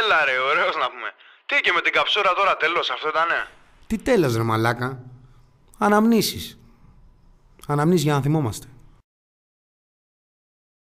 Έλα ρε, ωραίος να πούμε. Τι και με την καψούρα τώρα τέλος, αυτό ήτανε. Τι τέλος ρε μαλάκα. Αναμνήσεις. Αναμνήσεις για να θυμόμαστε.